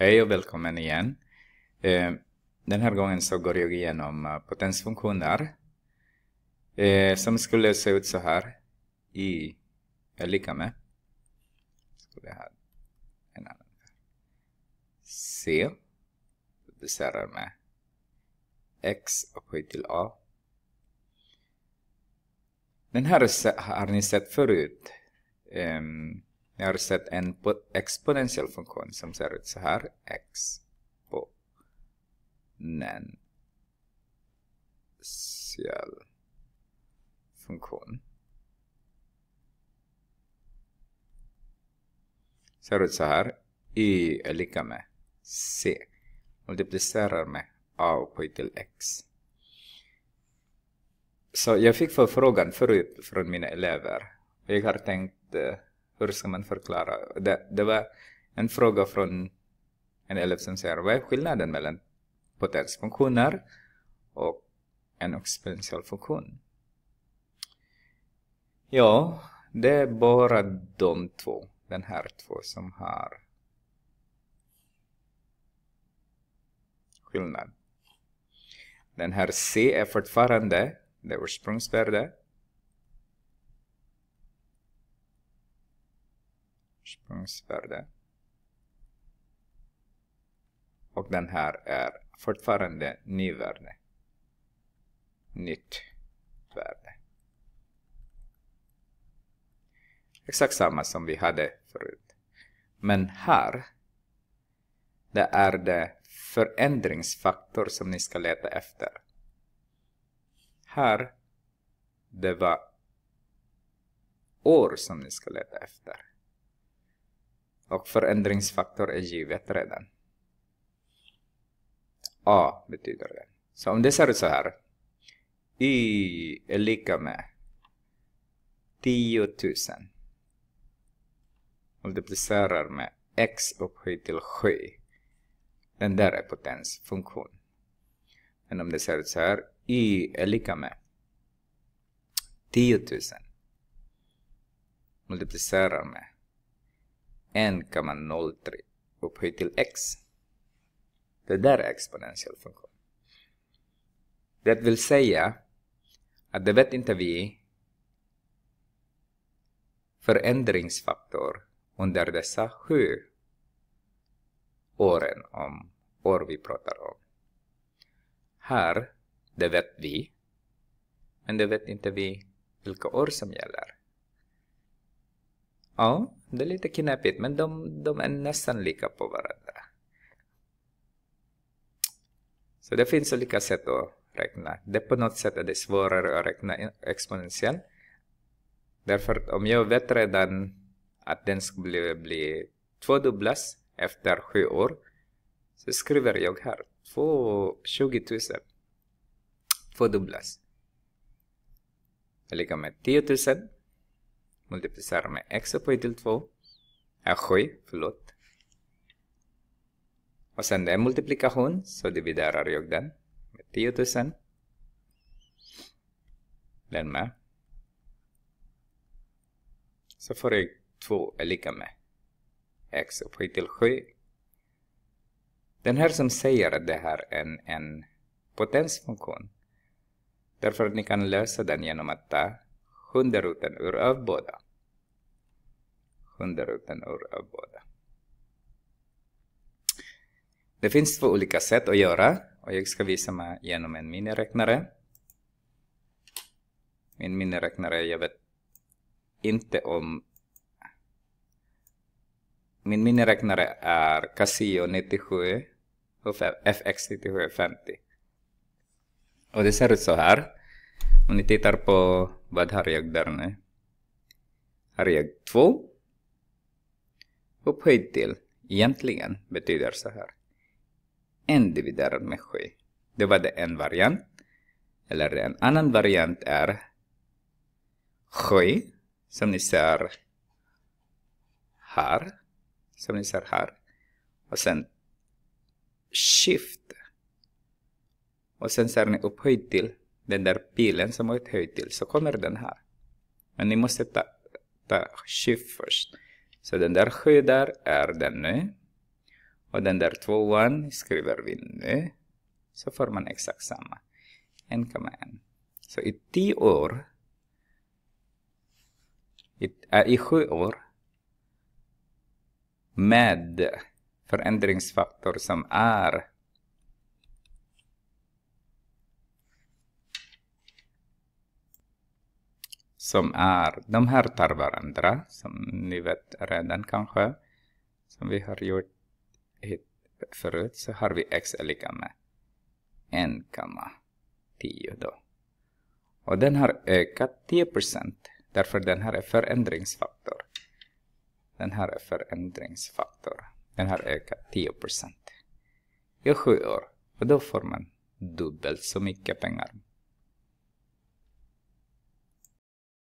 Hej och välkommen igen. Eh, den här gången så går jag igenom eh, potensfunktioner eh, som skulle se ut så här i är lika med skulle ha en annan C duplicerar med X upphöjt till A. Den här har ni sett förut. Um, ni har sett en exponentiell funktion som ser ut så här. Exponentiell funktion. Ser ut så här. Y är lika med C. Multiplicerar med A upphöjt till X. Så jag fick förfrågan förut från mina elever. Jag har tänkt eh, hur ska man förklara? Det, det var en fråga från en elev som säger vad är skillnaden mellan potensfunktioner och en exponentiell funktion? Ja, det är bara de två, den här två som har skillnad. Den här C är fortfarande det ursprungsvärde utgångsvärde. Och den här är fortfarande nyvärde. Nytt värde. Exakt samma som vi hade förut. Men här, det är det förändringsfaktor som ni ska leta efter. Här, det var år som ni ska leta efter. Och förändringsfaktor är givet redan. A betyder det. Så om det ser ut så här. Y är lika med 10 000. Multiplicerar med x upphöjt till 7. Den där är potensfunktion. Men om det ser ut så här. Y är lika med 10 000. Multiplicerar med 1,03 upphöjt till x. Det där är exponentiell funktion. Det vill säga att det vet inte vi förändringsfaktor under dessa sju åren om år vi pratar om. Här, det vet vi, men det vet inte vi vilka år som gäller. Ja, det är lite knepigt, men de, de är nästan lika på varandra. Så det finns olika sätt att räkna. Det på något sätt är det svårare att räkna exponentiell. Därför om jag vet redan att den skulle bli, bli tvådubblas efter sju år så skriver jag här 20 000 tvådubblas. Det är lika med 10 000 ملتبسارة مع اكس بويد لتفو اخوي förlåt. Och sen det är multiplikation så dividerar jag den med 10 000. Den med. Så får jag 2 är lika med x upphöjt till 7. Den här som säger att det här är en, en potensfunktion. Därför att ni kan lösa den genom att ta hunderuten ur Övboda. Hunderuten ur Övboda. Det finns två olika sätt att göra och jag ska visa mig genom en miniräknare. Min miniräknare, jag vet inte om... Min miniräknare är Casio 97 och FX 9750. Och det ser ut så här. Om ni tittar på vad har jag där nu? Har jag två? Upphöjt till egentligen betyder så här. En dividerad med sju. Det var det en variant. Eller en annan variant är sju, som ni ser här. Som ni ser här. Och sen shift. Och sen ser ni upphöjt till den där pilen som är höjd till så kommer den här. Men ni måste ta, ta shift först. Så den där där är den nu. Och den där tvåan skriver vi nu. Så får man exakt samma. 1,1. Så i 10 år. I, äh, I 7 år. Med förändringsfaktor som är som är de här tar varandra, som ni vet redan kanske, som vi har gjort hit förut, så har vi x är lika med 1,10 då. Och den har ökat 10 därför den här är förändringsfaktor. Den här är förändringsfaktor. Den har ökat 10 i sju år. Och då får man dubbelt så mycket pengar